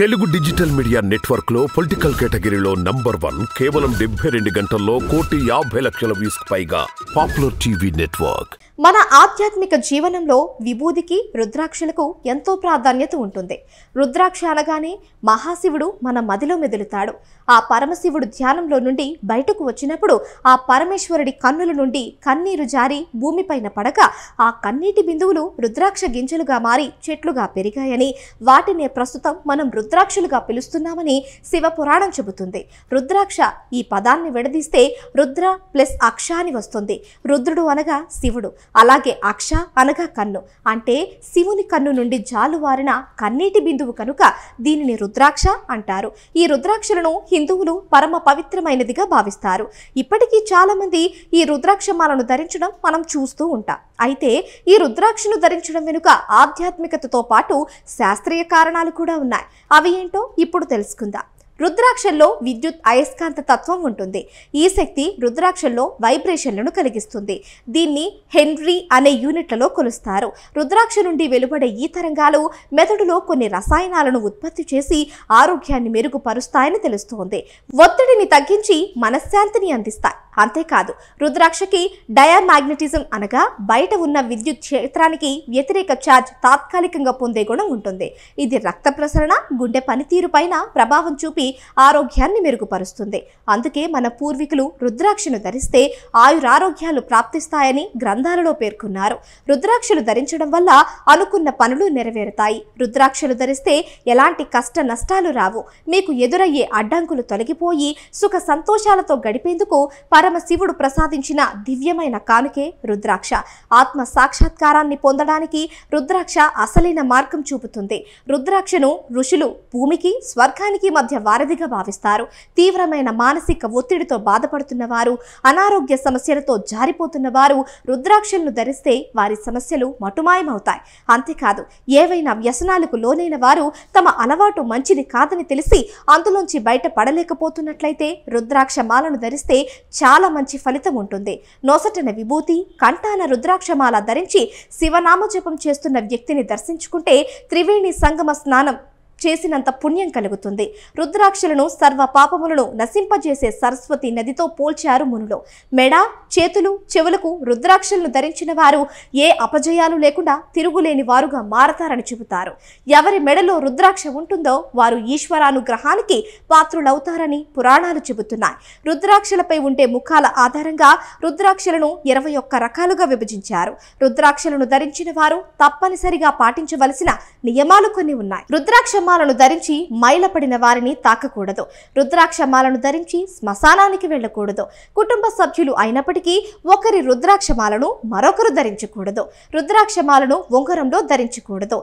Telugu digital media network లో political కేటగిరీలో number one కేవలం డెబ్బై రెండు గంటల్లో కోటి యాభై లక్షల వ్యూస్ పైగా పాపులర్ టీవీ నెట్వర్క్ మన ఆధ్యాత్మిక జీవనంలో విభూదికి రుద్రాక్షలకు ఎంతో ప్రాధాన్యత ఉంటుంది రుద్రాక్ష అనగానే మహాశివుడు మన మదిలో మెదులుతాడు ఆ పరమశివుడు ధ్యానంలో నుండి బయటకు వచ్చినప్పుడు ఆ పరమేశ్వరుడి కన్నుల నుండి కన్నీరు జారి భూమిపైన పడక ఆ కన్నీటి బిందువులు రుద్రాక్ష గింజలుగా మారి చెట్లుగా పెరిగాయని వాటినే ప్రస్తుతం మనం రుద్రాక్షలుగా పిలుస్తున్నామని శివపురాణం చెబుతుంది రుద్రాక్ష ఈ పదాన్ని విడదీస్తే రుద్ర ప్లస్ అక్ష అని వస్తుంది రుద్రుడు అనగా శివుడు అలాగే అక్ష అనగా కన్ను అంటే శివుని కన్ను నుండి జాలువారిన కన్నీటి బిందువు కనుక దీనిని రుద్రాక్ష అంటారు ఈ రుద్రాక్షలను హిందువులు పరమ పవిత్రమైనదిగా భావిస్తారు ఇప్పటికీ చాలామంది ఈ రుద్రాక్షమాలను ధరించడం మనం చూస్తూ ఉంటాం అయితే ఈ రుద్రాక్షను ధరించడం వెనుక ఆధ్యాత్మికతతో పాటు శాస్త్రీయ కారణాలు కూడా ఉన్నాయి అవి ఏంటో ఇప్పుడు తెలుసుకుందాం రుద్రాక్షల్లో విద్యుత్ అయస్కాంత తత్వం ఉంటుంది ఈ శక్తి రుద్రాక్షల్లో వైబ్రేషన్లను కలిగిస్తుంది దీన్ని హెన్రీ అనే యూనిట్లలో కొలుస్తారు రుద్రాక్ష నుండి వెలువడే ఈ తరంగాలు మెదడులో కొన్ని రసాయనాలను ఉత్పత్తి చేసి ఆరోగ్యాన్ని మెరుగుపరుస్తాయని తెలుస్తోంది ఒత్తిడిని తగ్గించి మనశ్శాంతిని అందిస్తాయి అంతేకాదు రుద్రాక్షకి డయామాగ్నెటిజం అనగా బయట ఉన్న విద్యుత్ క్షేత్రానికి వ్యతిరేక ఛార్జ్ తాత్కాలికంగా పొందే గుణం ఉంటుంది ఇది రక్త ప్రసరణ గుండె పనితీరు పైన ప్రభావం చూపి ఆరోగ్యాన్ని మెరుగుపరుస్తుంది అందుకే మన పూర్వీకులు రుద్రాక్షను ధరిస్తే ఆయురారోగ్యాలు ప్రాప్తిస్తాయని గ్రంథాలలో పేర్కొన్నారు రుద్రాక్షలు ధరించడం వల్ల అనుకున్న పనులు నెరవేరుతాయి రుద్రాక్షలు ధరిస్తే ఎలాంటి కష్ట నష్టాలు రావు మీకు ఎదురయ్యే అడ్డంకులు తొలగిపోయి సుఖ సంతోషాలతో గడిపేందుకు పర పరమశివుడు ప్రసాదించిన దివ్యమైన కానుకే రుద్రాక్ష ఆత్మ సాక్షాత్కారాన్ని పొందడానికి రుద్రాక్ష అసలైన మార్గం చూపుతుంది రుద్రాక్షను ఋషులు భూమికి స్వర్గానికి మధ్య వారధిగా భావిస్తారు తీవ్రమైన మానసిక ఒత్తిడితో బాధపడుతున్న వారు అనారోగ్య సమస్యలతో జారిపోతున్న వారు రుద్రాక్షలను ధరిస్తే వారి సమస్యలు మటుమాయమవుతాయి అంతేకాదు ఏవైనా వ్యసనాలకు లోనైన వారు తమ అలవాటు మంచిది కాదని తెలిసి అందులోంచి బయట పడలేకపోతున్నట్లయితే రుద్రాక్ష మాలను ధరిస్తే చాలా చాలా మంచి ఫలితం ఉంటుంది నోసటన విభూతి కంఠాన రుద్రాక్షమాల ధరించి శివనామజపం చేస్తున్న వ్యక్తిని దర్శించుకుంటే త్రివేణి సంగమ స్నానం చేసినంత పుణ్యం కలుగుతుంది రుద్రాక్షలను సర్వ పాపములను నశింపజేసే సరస్వతి నదితో పోల్చారు మునులు మెడ చేతులు చెవులకు రుద్రాక్షలను ధరించిన వారు ఏ అపజయాలు లేకుండా తిరుగులేని వారుగా మారతారని చెబుతారు ఎవరి మెడలో రుద్రాక్ష ఉంటుందో వారు ఈశ్వరానుగ్రహానికి పాత్రులవుతారని పురాణాలు చెబుతున్నాయి రుద్రాక్షలపై ఉండే ముఖాల ఆధారంగా రుద్రాక్షలను ఇరవై ఒక్క రకాలుగా విభజించారు రుద్రాక్షలను ధరించిన వారు తప్పనిసరిగా పాటించవలసిన నియమాలు కొన్ని ఉన్నాయి రుద్రాక్ష రుద్రాక్షమాలను ధరించి మైలపడిన వారిని తాకకూడదు రుద్రాక్షమాలను ధరించి శ్మశానానికి వెళ్ళకూడదు కుటుంబ సభ్యులు అయినప్పటికీ ఒకరి రుద్రాక్షమాలను మరొకరు ధరించకూడదు రుద్రాక్షమాలను ఉంగరంలో ధరించకూడదు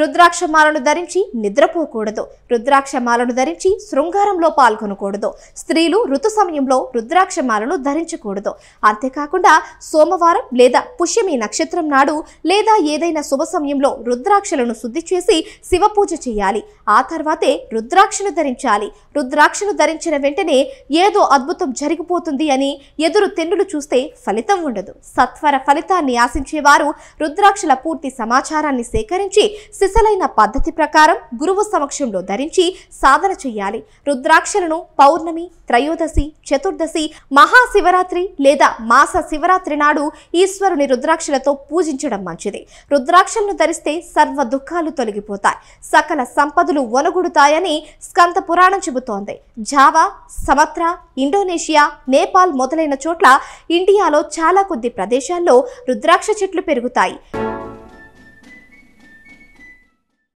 రుద్రాక్షమాలను ధరించి నిద్రపోకూడదు రుద్రాక్షమాలను ధరించి శృంగారంలో పాల్గొనకూడదు స్త్రీలు ఋతు సమయంలో రుద్రాక్షమాలను ధరించకూడదు అంతేకాకుండా సోమవారం లేదా పుష్యమి నక్షత్రం నాడు లేదా ఏదైనా శుభ సమయంలో రుద్రాక్షలను శుద్ధి చేసి శివపూజ చేయాలి ఆ తర్వాతే రుద్రాక్షను ధరించాలి రుద్రాక్షను ధరించిన వెంటనే ఏదో అద్భుతం జరిగిపోతుంది అని ఎదురు తెన్నులు చూస్తే ఫలితం ఉండదు సత్వర ఫలితాన్ని ఆశించేవారు రుద్రాక్షల పూర్తి సమాచారాన్ని సేకరించి సిసలైన పద్ధతి ప్రకారం గురువు సమక్షంలో ధరించి సాధన చేయాలి రుద్రాక్షలను పౌర్ణమి త్రయోదశి చతుర్దశి మహాశివరాత్రి లేదా మాస శివరాత్రి నాడు ఈశ్వరుని రుద్రాక్షలతో పూజించడం మంచిది రుద్రాక్షలను ధరిస్తే సర్వ దుఃఖాలు తొలగిపోతాయి సకల సంపదలు ఒనగుడుతాయని స్కంద పురాణం చెబుతోంది జావా సమత్ర ఇండోనేషియా నేపాల్ మొదలైన చోట్ల ఇండియాలో చాలా కొద్ది ప్రదేశాల్లో రుద్రాక్ష చెట్లు పెరుగుతాయి